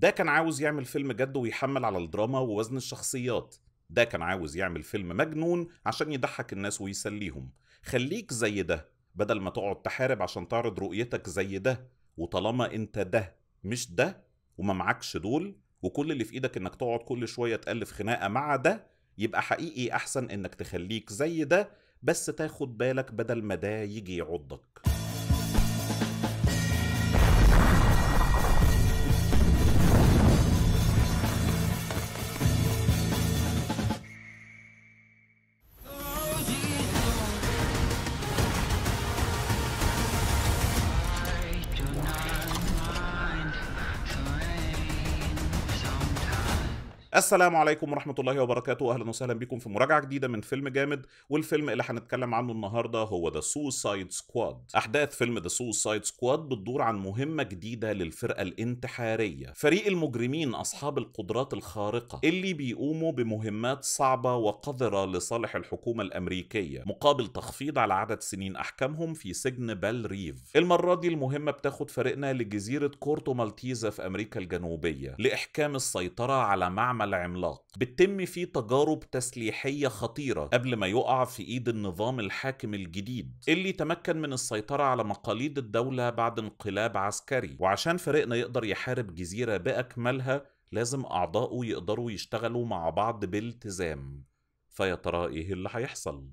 ده كان عاوز يعمل فيلم جد ويحمل على الدراما ووزن الشخصيات ده كان عاوز يعمل فيلم مجنون عشان يضحك الناس ويسليهم خليك زي ده بدل ما تقعد تحارب عشان تعرض رؤيتك زي ده وطالما انت ده مش ده وما معكش دول وكل اللي في ايدك انك تقعد كل شويه تالف خناقه مع ده يبقى حقيقي احسن انك تخليك زي ده بس تاخد بالك بدل ما ده يجي يعضك السلام عليكم ورحمة الله وبركاته أهلا وسهلا بكم في مراجعة جديدة من فيلم جامد والفيلم اللي هنتكلم عنه النهاردة هو ذا سوسايد سكواد أحداث فيلم ذا سوسايد سكواد بتدور عن مهمة جديدة للفرقة الانتحارية فريق المجرمين أصحاب القدرات الخارقة اللي بيقوموا بمهمات صعبة وقذرة لصالح الحكومة الأمريكية مقابل تخفيض على عدد سنين أحكامهم في سجن بال ريف المرة دي المهمة بتاخد فريقنا لجزيرة كورتو مالتيزا في أمريكا الجنوبية لإحكام السيطرة على معمل العملاق بتتم فيه تجارب تسليحية خطيرة قبل ما يقع في إيد النظام الحاكم الجديد اللي تمكن من السيطرة على مقاليد الدولة بعد انقلاب عسكري وعشان فريقنا يقدر يحارب جزيرة بأكملها لازم أعضائه يقدروا يشتغلوا مع بعض بالتزام فيا ترى إيه اللي هيحصل؟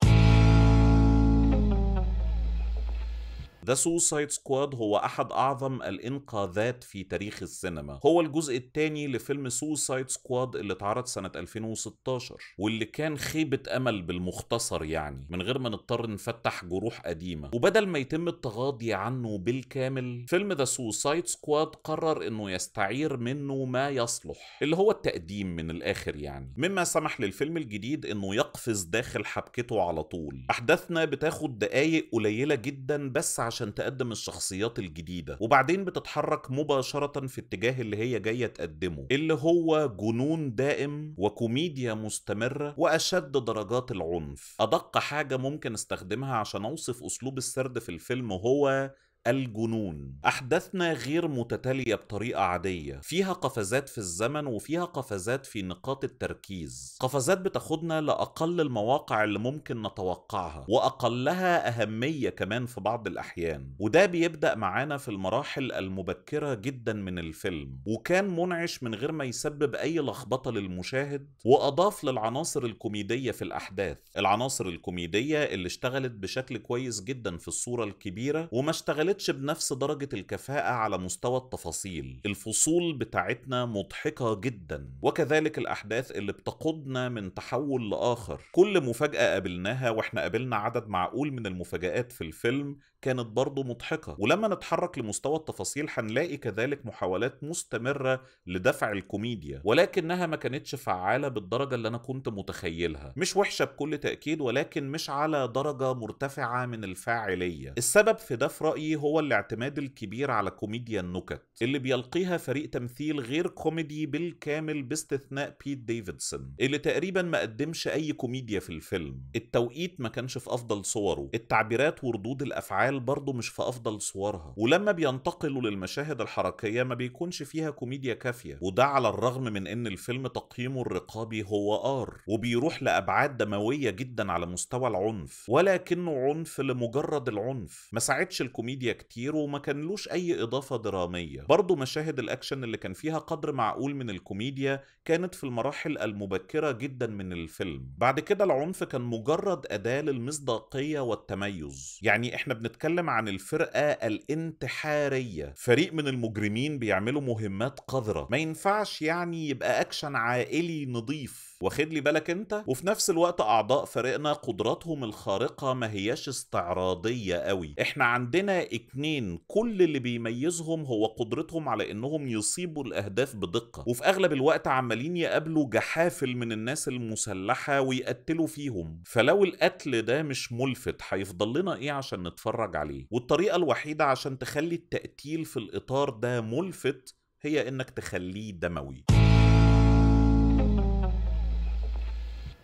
ذا سوسايد سكواد هو أحد أعظم الإنقاذات في تاريخ السينما هو الجزء الثاني لفيلم سوسايد سكواد اللي اتعرض سنة 2016 واللي كان خيبة أمل بالمختصر يعني من غير ما نضطر نفتح جروح قديمة وبدل ما يتم التغاضي عنه بالكامل فيلم ذا سوسايد سكواد قرر انه يستعير منه ما يصلح اللي هو التقديم من الاخر يعني مما سمح للفيلم الجديد انه يقفز داخل حبكته على طول احداثنا بتاخد دقايق قليلة جدا بس عشان عشان تقدم الشخصيات الجديده وبعدين بتتحرك مباشره في اتجاه اللي هي جايه تقدمه اللي هو جنون دائم وكوميديا مستمره واشد درجات العنف ادق حاجه ممكن استخدمها عشان اوصف اسلوب السرد في الفيلم هو الجنون أحداثنا غير متتالية بطريقة عادية فيها قفزات في الزمن وفيها قفزات في نقاط التركيز قفزات بتاخدنا لأقل المواقع اللي ممكن نتوقعها وأقلها أهمية كمان في بعض الأحيان وده بيبدأ معانا في المراحل المبكرة جدا من الفيلم وكان منعش من غير ما يسبب أي لخبطة للمشاهد وأضاف للعناصر الكوميدية في الأحداث العناصر الكوميدية اللي اشتغلت بشكل كويس جدا في الصورة الكبيرة وما اشتغلت وصلتش بنفس درجة الكفاءة على مستوى التفاصيل الفصول بتاعتنا مضحكة جدا وكذلك الأحداث اللي بتقودنا من تحول لآخر كل مفاجأة قابلناها واحنا قابلنا عدد معقول من المفاجآت في الفيلم كانت برضه مضحكة ولما نتحرك لمستوى التفاصيل هنلاقي كذلك محاولات مستمرة لدفع الكوميديا ولكنها ما كانتش فعالة بالدرجة اللي أنا كنت متخيلها مش وحشة بكل تأكيد ولكن مش على درجة مرتفعة من الفاعلية السبب في ده في رأيي هو الاعتماد الكبير على كوميديا النكت اللي بيلقيها فريق تمثيل غير كوميدي بالكامل باستثناء بيت ديفيدسون اللي تقريبا ما قدمش أي كوميديا في الفيلم التوقيت ما كانش في أفضل صوره التعبيرات وردود الأفعال الأعمال برضه مش في أفضل صورها ولما بينتقلوا للمشاهد الحركية ما بيكونش فيها كوميديا كافية وده على الرغم من إن الفيلم تقييمه الرقابي هو آر وبيروح لأبعاد دموية جدا على مستوى العنف ولكنه عنف لمجرد العنف ما ساعدش الكوميديا كتير وما كانلوش أي إضافة درامية برضه مشاهد الأكشن اللي كان فيها قدر معقول من الكوميديا كانت في المراحل المبكرة جدا من الفيلم بعد كده العنف كان مجرد أداة للمصداقية والتميز يعني إحنا بنتكلم بتتكلم عن الفرقه الانتحاريه فريق من المجرمين بيعملوا مهمات قذره ما ينفعش يعني يبقى اكشن عائلي نظيف واخد لي بالك انت وفي نفس الوقت اعضاء فريقنا قدراتهم الخارقه ما هياش استعراضيه قوي احنا عندنا اتنين كل اللي بيميزهم هو قدرتهم على انهم يصيبوا الاهداف بدقه وفي اغلب الوقت عمالين يقابلوا جحافل من الناس المسلحه ويقتلوا فيهم فلو القتل ده مش ملفت هيفضل لنا ايه عشان نتفرج عليه والطريقه الوحيده عشان تخلي التقتيل في الاطار ده ملفت هي انك تخليه دموي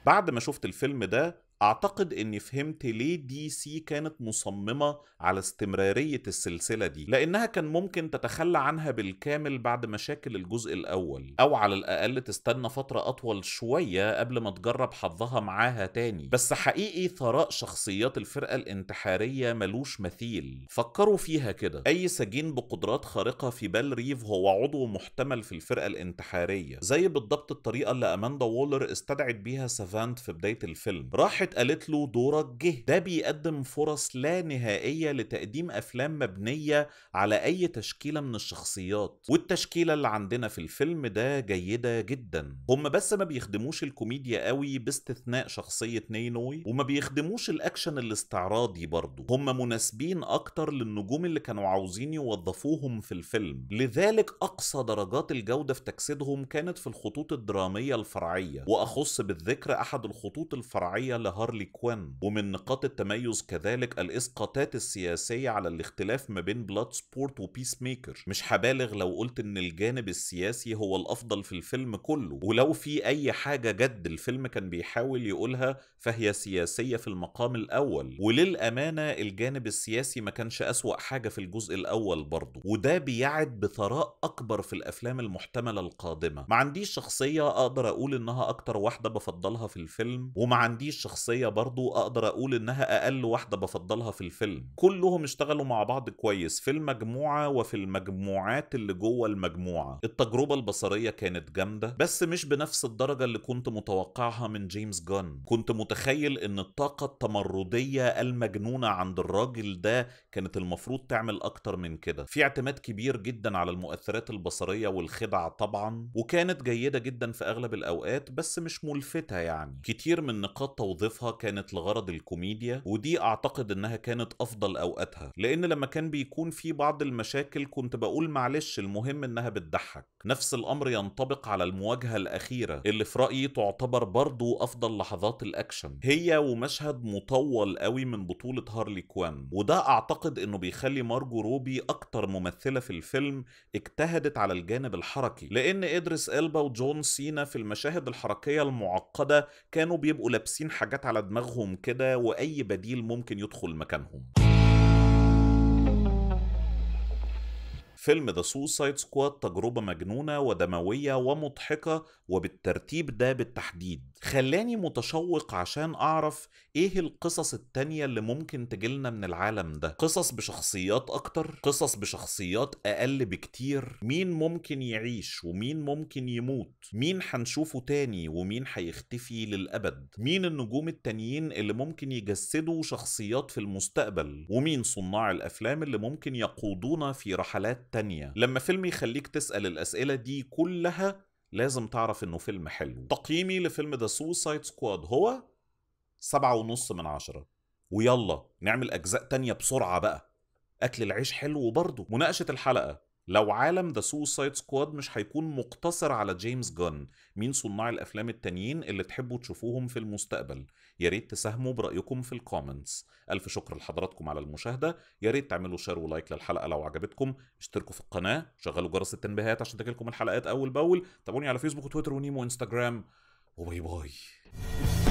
بعد ما شفت الفيلم ده اعتقد اني فهمت ليه دي سي كانت مصممه على استمراريه السلسله دي لانها كان ممكن تتخلى عنها بالكامل بعد مشاكل الجزء الاول او على الاقل تستنى فتره اطول شويه قبل ما تجرب حظها معاها تاني بس حقيقي ثراء شخصيات الفرقه الانتحاريه ملوش مثيل فكروا فيها كده اي سجين بقدرات خارقه في بال ريف هو عضو محتمل في الفرقه الانتحاريه زي بالضبط الطريقه اللي اماندا وولر استدعت بيها سافانت في بدايه الفيلم راحت قامت قالت له دورك جه ده بيقدم فرص لا نهائية لتقديم أفلام مبنية على أي تشكيلة من الشخصيات والتشكيلة اللي عندنا في الفيلم ده جيدة جدا هم بس ما بيخدموش الكوميديا قوي باستثناء شخصية نينوي وما بيخدموش الأكشن الاستعراضي برضه هم مناسبين أكتر للنجوم اللي كانوا عاوزين يوظفوهم في الفيلم لذلك أقصى درجات الجودة في تجسيدهم كانت في الخطوط الدرامية الفرعية وأخص بالذكر أحد الخطوط الفرعية لها هارلي كوين ومن نقاط التميز كذلك الإسقاطات السياسية على الاختلاف ما بين بلاد سبورت وبيس ميكر مش حبالغ لو قلت إن الجانب السياسي هو الأفضل في الفيلم كله ولو في أي حاجة جد الفيلم كان بيحاول يقولها فهي سياسية في المقام الأول وللأمانة الجانب السياسي ما كانش أسوأ حاجة في الجزء الأول برضه وده بيعد بثراء أكبر في الأفلام المحتملة القادمة ما عنديش شخصية أقدر أقول إنها أكتر واحدة بفضلها في الفيلم وما عنديش شخصية شخصيه برضو اقدر اقول انها اقل واحده بفضلها في الفيلم كلهم اشتغلوا مع بعض كويس في المجموعه وفي المجموعات اللي جوه المجموعه التجربه البصريه كانت جامده بس مش بنفس الدرجه اللي كنت متوقعها من جيمس جان كنت متخيل ان الطاقه التمرديه المجنونه عند الراجل ده كانت المفروض تعمل اكتر من كده في اعتماد كبير جدا على المؤثرات البصريه والخدع طبعا وكانت جيده جدا في اغلب الاوقات بس مش ملفته يعني كتير من نقاط توظيفها ظروفها كانت لغرض الكوميديا ودي اعتقد انها كانت افضل اوقاتها لان لما كان بيكون في بعض المشاكل كنت بقول معلش المهم انها بتضحك نفس الامر ينطبق على المواجهه الاخيره اللي في رايي تعتبر برضو افضل لحظات الاكشن هي ومشهد مطول قوي من بطوله هارلي كوان وده اعتقد انه بيخلي مارجو روبي اكتر ممثله في الفيلم اجتهدت على الجانب الحركي لان ادريس البا وجون سينا في المشاهد الحركيه المعقده كانوا بيبقوا لابسين حاجات حاجات على دماغهم كده واي بديل ممكن يدخل مكانهم فيلم ذا سوسايد سكواد تجربة مجنونة ودموية ومضحكة وبالترتيب ده بالتحديد خلاني متشوق عشان اعرف ايه القصص التانية اللي ممكن تجيلنا من العالم ده قصص بشخصيات اكتر قصص بشخصيات اقل بكتير مين ممكن يعيش ومين ممكن يموت مين هنشوفه تاني ومين هيختفي للابد مين النجوم التانيين اللي ممكن يجسدوا شخصيات في المستقبل ومين صناع الافلام اللي ممكن يقودونا في رحلات تانية لما فيلم يخليك تسأل الاسئلة دي كلها لازم تعرف انه فيلم حلو تقييمي لفيلم ذا سوسايد سكواد هو سبعة ونص من عشرة ويلا نعمل أجزاء تانية بسرعة بقى أكل العيش حلو برضه مناقشة الحلقة لو عالم ذا سوسايد سكواد مش هيكون مقتصر على جيمس جان مين صناع الافلام التانيين اللي تحبوا تشوفوهم في المستقبل يا ريت تساهموا برايكم في الكومنتس الف شكر لحضراتكم على المشاهده يا ريت تعملوا شير ولايك للحلقه لو عجبتكم اشتركوا في القناه شغلوا جرس التنبيهات عشان تجيلكم الحلقات اول باول تابعوني على فيسبوك وتويتر ونيمو وانستجرام وباي باي